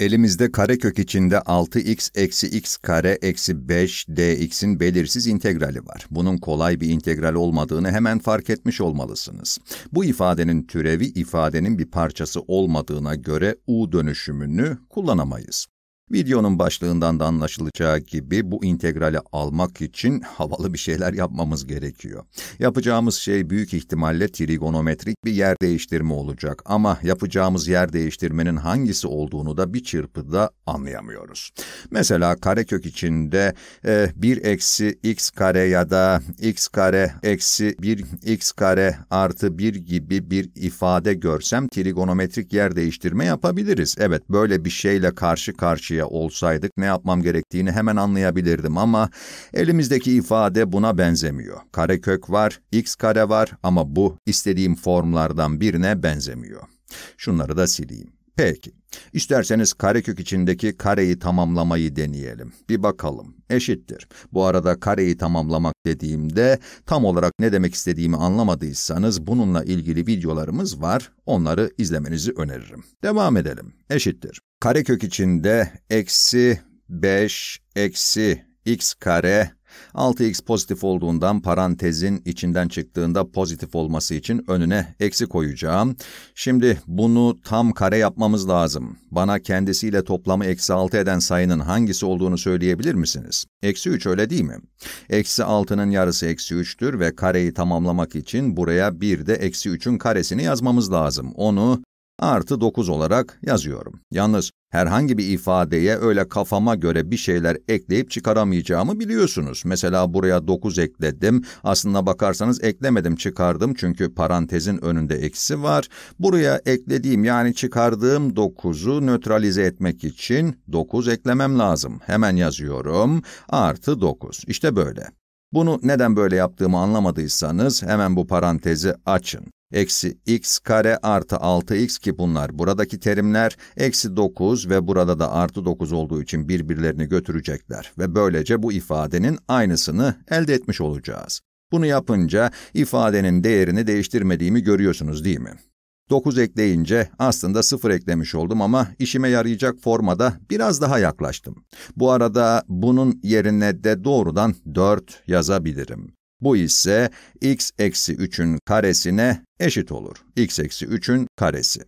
Elimizde karekök içinde 6x eksi x kare eksi 5 dx'in belirsiz integrali var. Bunun kolay bir integral olmadığını hemen fark etmiş olmalısınız. Bu ifadenin türevi ifadenin bir parçası olmadığına göre u dönüşümünü kullanamayız. Videonun başlığından da anlaşılacağı gibi bu integrali almak için havalı bir şeyler yapmamız gerekiyor. Yapacağımız şey büyük ihtimalle trigonometrik bir yer değiştirme olacak ama yapacağımız yer değiştirmenin hangisi olduğunu da bir çırpıda anlayamıyoruz. Mesela karekök içinde e, 1 eksi x kare ya da x kare eksi 1 x kare artı 1 gibi bir ifade görsem trigonometrik yer değiştirme yapabiliriz. Evet böyle bir şeyle karşı karşıya karşıya olsaydık ne yapmam gerektiğini hemen anlayabilirdim ama elimizdeki ifade buna benzemiyor. Kare kök var, x kare var ama bu istediğim formlardan birine benzemiyor. Şunları da sileyim. Peki, isterseniz karekök içindeki kareyi tamamlamayı deneyelim. Bir bakalım, eşittir. Bu arada kareyi tamamlamak dediğimde tam olarak ne demek istediğimi anlamadıysanız bununla ilgili videolarımız var, onları izlemenizi öneririm. Devam edelim, eşittir. Karekök içinde eksi 5 eksi x kare 6x pozitif olduğundan parantezin içinden çıktığında pozitif olması için önüne eksi koyacağım. Şimdi bunu tam kare yapmamız lazım. Bana kendisiyle toplamı eksi 6 eden sayının hangisi olduğunu söyleyebilir misiniz? Eksi 3 öyle değil mi? Eksi 6'nın yarısı eksi 3'tür ve kareyi tamamlamak için buraya bir de eksi 3'ün karesini yazmamız lazım. Onu artı 9 olarak yazıyorum. Yalnız herhangi bir ifadeye öyle kafama göre bir şeyler ekleyip çıkaramayacağımı biliyorsunuz. Mesela buraya 9 ekledim. Aslına bakarsanız eklemedim çıkardım çünkü parantezin önünde eksi var. Buraya eklediğim yani çıkardığım 9'u nötralize etmek için 9 eklemem lazım. Hemen yazıyorum artı 9. İşte böyle. Bunu neden böyle yaptığımı anlamadıysanız hemen bu parantezi açın eksi x kare artı 6x ki bunlar buradaki terimler eksi 9 ve burada da artı 9 olduğu için birbirlerini götürecekler ve böylece bu ifadenin aynısını elde etmiş olacağız. Bunu yapınca ifadenin değerini değiştirmediğimi görüyorsunuz değil mi? 9 ekleyince aslında 0 eklemiş oldum ama işime yarayacak formada biraz daha yaklaştım. Bu arada bunun yerine de doğrudan 4 yazabilirim. Bu ise x eksi 3'ün karesine eşit olur. x eksi 3'ün karesi.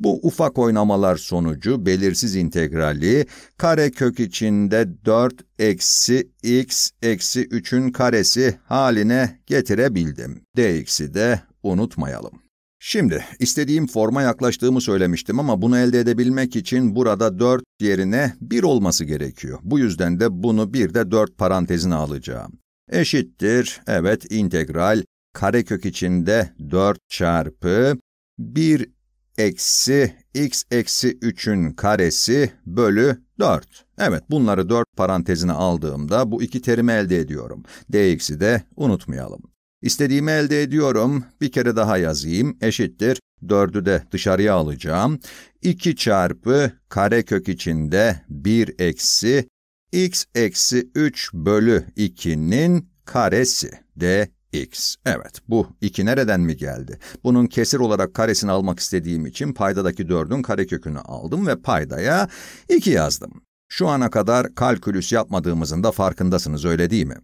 Bu ufak oynamalar sonucu belirsiz integrali kare kök içinde 4 eksi x eksi 3'ün karesi haline getirebildim. dx'i de unutmayalım. Şimdi istediğim forma yaklaştığımı söylemiştim ama bunu elde edebilmek için burada 4 yerine 1 olması gerekiyor. Bu yüzden de bunu bir de 4 parantezine alacağım eşittir. Evet integral karekök içinde 4 çarpı 1 eksi x eksi 3'ün karesi bölü 4. Evet bunları 4 parantezine aldığımda bu iki terimi elde ediyorum. dx'i de unutmayalım. İstediğimi elde ediyorum. Bir kere daha yazayım. Eşittir. 4'ü de dışarıya alacağım. 2 çarpı karekök içinde 1 eksi x eksi 3 bölü 2'nin karesi dx. Evet bu 2 nereden mi geldi? Bunun kesir olarak karesini almak istediğim için paydadaki 4'ün karekökünü aldım ve paydaya 2 yazdım. Şu ana kadar kalkülüs yapmadığımızın da farkındasınız öyle değil mi?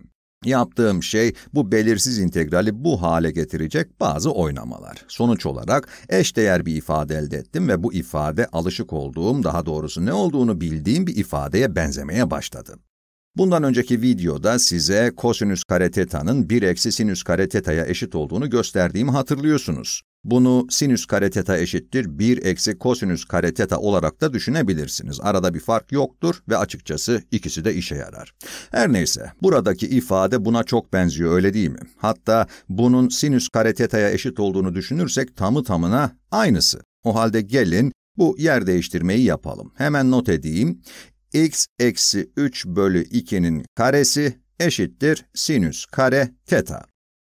Yaptığım şey bu belirsiz integrali bu hale getirecek bazı oynamalar. Sonuç olarak eşdeğer bir ifade elde ettim ve bu ifade alışık olduğum, daha doğrusu ne olduğunu bildiğim bir ifadeye benzemeye başladı. Bundan önceki videoda size kosinüs kare tetanın 1 eksi sinüs kare tetaya eşit olduğunu gösterdiğimi hatırlıyorsunuz. Bunu sinüs kare teta eşittir 1 eksi kosinüs kare teta olarak da düşünebilirsiniz. Arada bir fark yoktur ve açıkçası ikisi de işe yarar. Her neyse, buradaki ifade buna çok benziyor öyle değil mi? Hatta bunun sinüs kare teta'ya eşit olduğunu düşünürsek tamı tamına aynısı. O halde gelin bu yer değiştirmeyi yapalım. Hemen not edeyim. x eksi 3 bölü 2'nin karesi eşittir sinüs kare teta.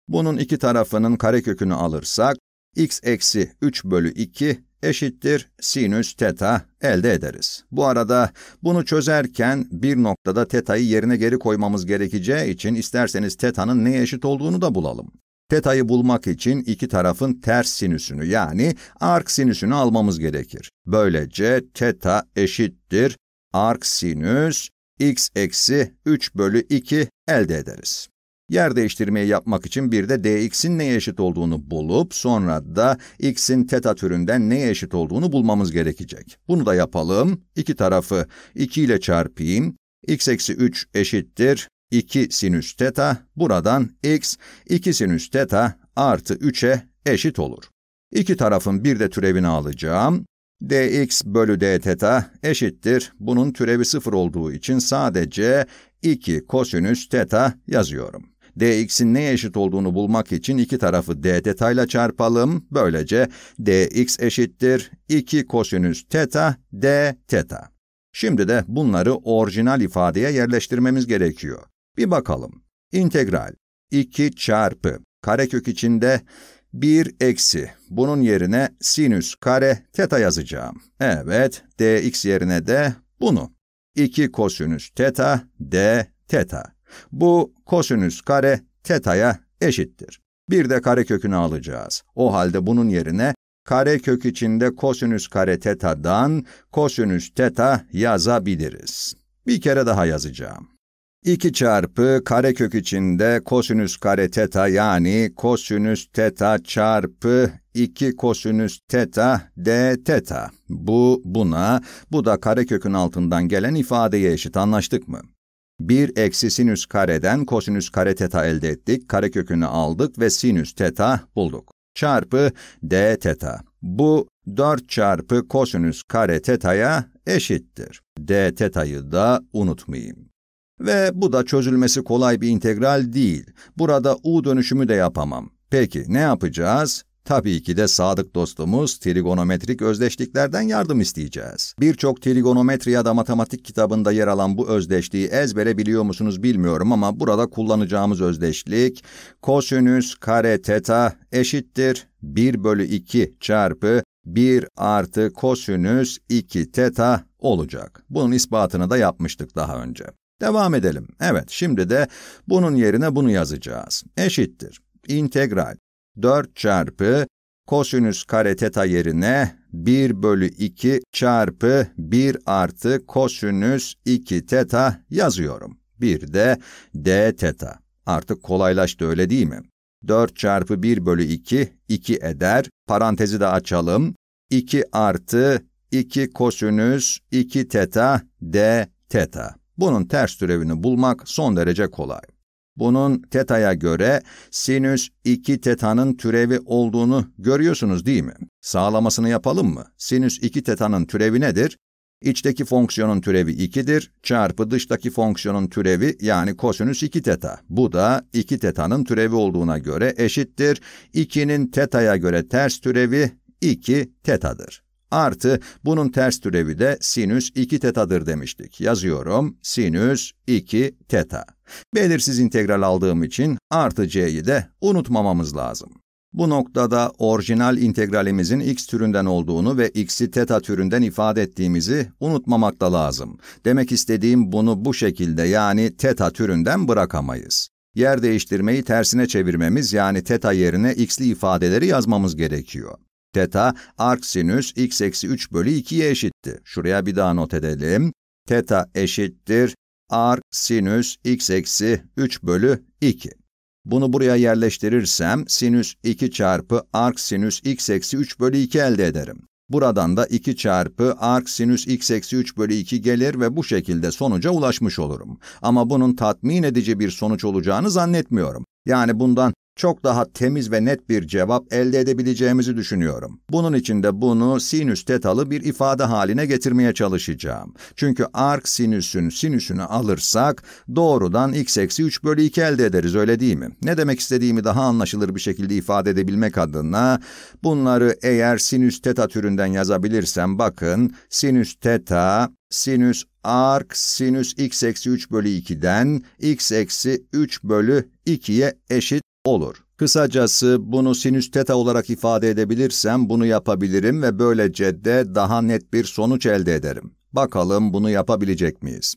Bunun iki tarafının karekökünü alırsak, x eksi 3 bölü 2 eşittir sinüs teta elde ederiz. Bu arada bunu çözerken bir noktada teta'yı yerine geri koymamız gerekeceği için isterseniz teta'nın neye eşit olduğunu da bulalım. Teta'yı bulmak için iki tarafın ters sinüsünü yani ark sinüsünü almamız gerekir. Böylece teta eşittir ark sinüs x eksi 3 bölü 2 elde ederiz. Yer değiştirmeyi yapmak için bir de dx'in neye eşit olduğunu bulup sonra da x'in teta türünden neye eşit olduğunu bulmamız gerekecek. Bunu da yapalım. İki tarafı 2 ile çarpayım. x eksi 3 eşittir 2 sinüs teta. Buradan x 2 sinüs teta artı 3'e eşit olur. İki tarafın bir de türevini alacağım dx bölü d teta eşittir. Bunun türevi sıfır olduğu için sadece 2 kosinüs teta yazıyorum dx'in neye eşit olduğunu bulmak için iki tarafı d detayla çarpalım. Böylece dx eşittir 2 kosinüs teta d teta. Şimdi de bunları orijinal ifadeye yerleştirmemiz gerekiyor. Bir bakalım. İntegral 2 çarpı karekök içinde 1 eksi. Bunun yerine sinüs kare teta yazacağım. Evet, dx yerine de bunu. 2 kosinüs teta d teta. Bu kosinüs kare teta'ya eşittir. Bir de kare kökünü alacağız. O halde bunun yerine kare kök içinde kosinüs kare teta'dan kosinüs teta yazabiliriz. Bir kere daha yazacağım. 2 çarpı kare kök içinde kosinüs kare teta yani kosinüs teta çarpı 2 kosinüs teta d teta. Bu buna, bu da kare kökün altından gelen ifadeye eşit anlaştık mı? 1 eksi sinüs kareden kosinüs kare teta elde ettik, karekökünü aldık ve sinüs teta bulduk. Çarpı d teta. Bu 4 çarpı kosinüs kare teta'ya eşittir. d teta'yı da unutmayayım. Ve bu da çözülmesi kolay bir integral değil. Burada u dönüşümü de yapamam. Peki ne yapacağız? Tabii ki de sadık dostumuz trigonometrik özdeşliklerden yardım isteyeceğiz. Birçok trigonometri ya da matematik kitabında yer alan bu özdeşliği ezbere biliyor musunuz bilmiyorum ama burada kullanacağımız özdeşlik kosinüs kare teta eşittir 1 bölü 2 çarpı 1 artı kosinüs 2 teta olacak. Bunun ispatını da yapmıştık daha önce. Devam edelim. Evet, şimdi de bunun yerine bunu yazacağız. Eşittir. İntegral 4 çarpı kosinüs kare teta yerine 1 bölü 2 çarpı 1 artı kosinüs 2 teta yazıyorum. Bir de d teta. Artık kolaylaştı öyle değil mi? 4 çarpı 1 bölü 2, 2 eder. Parantezi de açalım. 2 artı 2 kosinüs 2 teta d teta. Bunun ters türevini bulmak son derece kolay. Bunun teta'ya göre sinüs 2 teta'nın türevi olduğunu görüyorsunuz değil mi? Sağlamasını yapalım mı? Sinüs 2 teta'nın türevi nedir? İçteki fonksiyonun türevi 2'dir, çarpı dıştaki fonksiyonun türevi yani kosinüs 2 teta. Bu da 2 teta'nın türevi olduğuna göre eşittir. 2'nin teta'ya göre ters türevi 2 teta'dır. Artı bunun ters türevi de sinüs 2 tetadır demiştik. Yazıyorum sinüs 2 teta. Belirsiz integral aldığım için artı c'yi de unutmamamız lazım. Bu noktada orijinal integralimizin x türünden olduğunu ve x'i teta türünden ifade ettiğimizi unutmamak da lazım. Demek istediğim bunu bu şekilde yani teta türünden bırakamayız. Yer değiştirmeyi tersine çevirmemiz yani teta yerine x'li ifadeleri yazmamız gerekiyor. Teta arksinüs x eksi 3 bölü 2'ye eşitti. Şuraya bir daha not edelim. Teta eşittir arksinüs x eksi 3 bölü 2. Bunu buraya yerleştirirsem sinüs 2 çarpı arksinüs x eksi 3 bölü 2 elde ederim. Buradan da 2 çarpı arksinüs x eksi 3 bölü 2 gelir ve bu şekilde sonuca ulaşmış olurum. Ama bunun tatmin edici bir sonuç olacağını zannetmiyorum. Yani bundan çok daha temiz ve net bir cevap elde edebileceğimizi düşünüyorum. Bunun için de bunu sinüs tetalı bir ifade haline getirmeye çalışacağım. Çünkü ark sinüsün sinüsünü alırsak doğrudan x eksi 3 bölü 2 elde ederiz öyle değil mi? Ne demek istediğimi daha anlaşılır bir şekilde ifade edebilmek adına bunları eğer sinüs teta türünden yazabilirsem bakın sinüs teta sinüs ark sinüs x eksi 3 bölü 2'den x eksi 3 bölü 2'ye eşit olur. Kısacası bunu sinüs teta olarak ifade edebilirsem bunu yapabilirim ve böylece de daha net bir sonuç elde ederim. Bakalım bunu yapabilecek miyiz?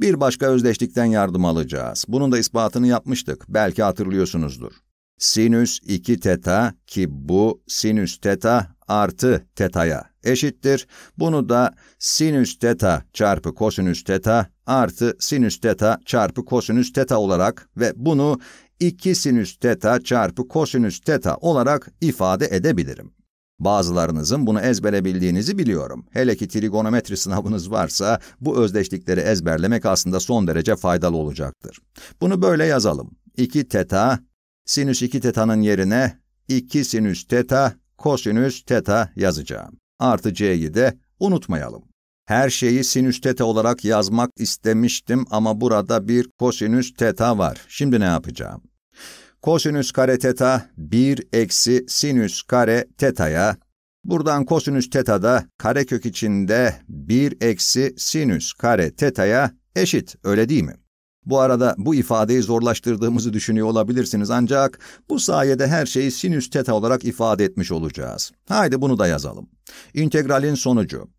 Bir başka özdeşlikten yardım alacağız. Bunun da ispatını yapmıştık. Belki hatırlıyorsunuzdur. Sinüs 2 teta ki bu sinüs teta artı tetaya eşittir. Bunu da sinüs teta çarpı kosinüs teta artı sinüs teta çarpı kosinüs teta olarak ve bunu 2 sinüs teta çarpı kosinüs teta olarak ifade edebilirim. Bazılarınızın bunu ezbere bildiğinizi biliyorum. Hele ki trigonometri sınavınız varsa bu özdeşlikleri ezberlemek aslında son derece faydalı olacaktır. Bunu böyle yazalım. 2 teta, sinüs 2 teta'nın yerine 2 sinüs teta, kosinüs teta yazacağım. Artı c'yi de unutmayalım. Her şeyi sinüs teta olarak yazmak istemiştim ama burada bir kosinüs teta var. Şimdi ne yapacağım? Kosinüs kare teta 1 eksi sinüs kare teta'ya. Buradan kosinüs teta da karekök içinde 1 eksi sinüs kare teta'ya eşit öyle değil mi? Bu arada bu ifadeyi zorlaştırdığımızı düşünüyor olabilirsiniz ancak bu sayede her şeyi sinüs teta olarak ifade etmiş olacağız. Haydi bunu da yazalım. İntegralin sonucu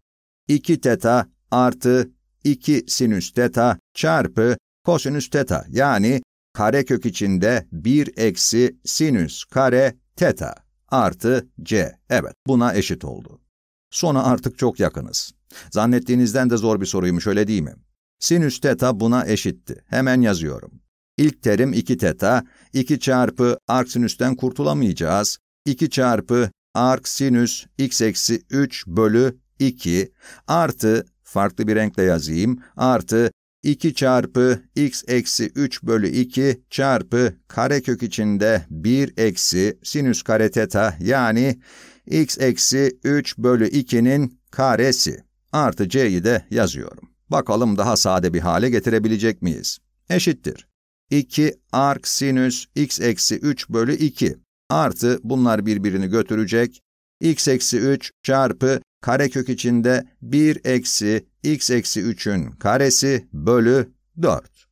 2 teta artı 2 sinüs teta çarpı kosinüs teta yani karekök içinde 1 eksi sinüs kare teta artı c. Evet buna eşit oldu. Sona artık çok yakınız. Zannettiğinizden de zor bir soruymuş öyle değil mi? Sinüs teta buna eşitti. Hemen yazıyorum. İlk terim 2 teta, 2 çarpı arc sinüsten kurtulamayacağız. 2 çarpı arc sinüs x eksi 3 bölü 2 artı farklı bir renkle yazayım artı 2 çarpı x eksi 3 bölü 2 çarpı karekök içinde 1 eksi sinüs kare teta yani x eksi 3 bölü 2'nin karesi artı c'yi de yazıyorum. Bakalım daha sade bir hale getirebilecek miyiz? Eşittir. 2 ark sinüs x eksi 3 bölü 2 artı bunlar birbirini götürecek x eksi 3 çarpı karekök içinde 1 eksi x eksi 3'ün karesi bölü 4.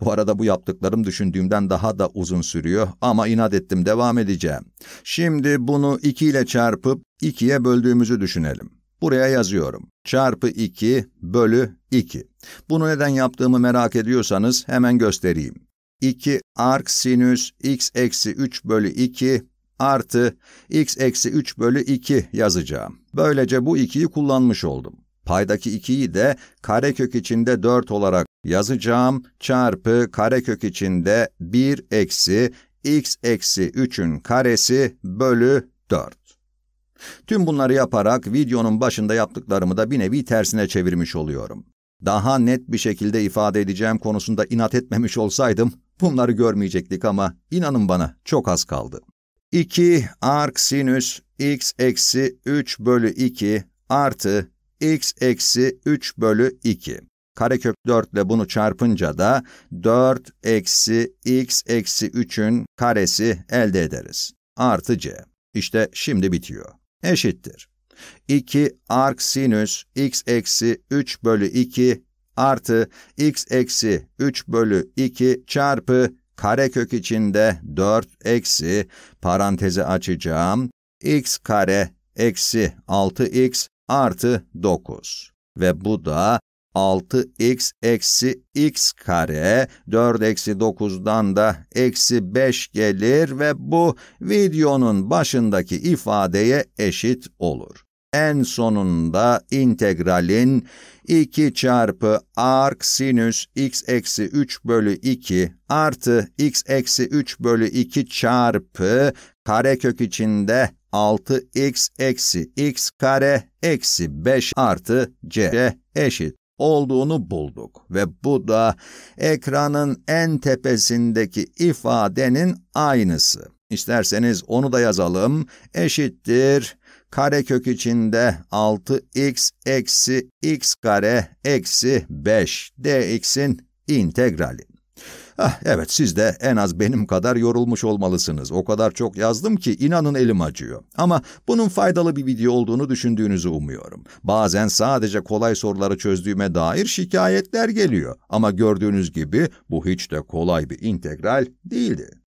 Bu arada bu yaptıklarım düşündüğümden daha da uzun sürüyor ama inat ettim devam edeceğim. Şimdi bunu 2 ile çarpıp 2'ye böldüğümüzü düşünelim. Buraya yazıyorum. Çarpı 2 bölü 2. Bunu neden yaptığımı merak ediyorsanız hemen göstereyim. 2 arc sinüs x eksi 3 bölü 2 artı x eksi 3 bölü 2 yazacağım. Böylece bu 2'yi kullanmış oldum. Paydaki 2'yi de karekök içinde 4 olarak yazacağım çarpı karekök içinde 1 eksi x eksi 3'ün karesi bölü 4. Tüm bunları yaparak videonun başında yaptıklarımı da bir nevi tersine çevirmiş oluyorum. Daha net bir şekilde ifade edeceğim konusunda inat etmemiş olsaydım bunları görmeyecektik ama inanın bana çok az kaldı. 2 arc sinüs x eksi 3 bölü 2 artı x eksi 3 bölü 2. Karekök 4 ile bunu çarpınca da 4 eksi x eksi 3'ün karesi elde ederiz. Artı c. İşte şimdi bitiyor. Eşittir. 2 arc sinüs x eksi 3 bölü 2 artı x eksi 3 bölü 2 çarpı karekök içinde 4 eksi parantezi açacağım x kare eksi 6x artı 9 ve bu da 6x eksi x kare 4 eksi 9'dan da eksi 5 gelir ve bu videonun başındaki ifadeye eşit olur en sonunda integralin 2 çarpı arc sinüs x eksi 3 bölü 2 artı x eksi 3 bölü 2 çarpı karekök içinde 6x eksi x kare eksi 5 artı c eşit olduğunu bulduk ve bu da ekranın en tepesindeki ifadenin aynısı. İsterseniz onu da yazalım. Eşittir karekök içinde 6x eksi x kare eksi 5 dx'in integrali. Ah, evet siz de en az benim kadar yorulmuş olmalısınız. O kadar çok yazdım ki inanın elim acıyor. Ama bunun faydalı bir video olduğunu düşündüğünüzü umuyorum. Bazen sadece kolay soruları çözdüğüme dair şikayetler geliyor. Ama gördüğünüz gibi bu hiç de kolay bir integral değildi.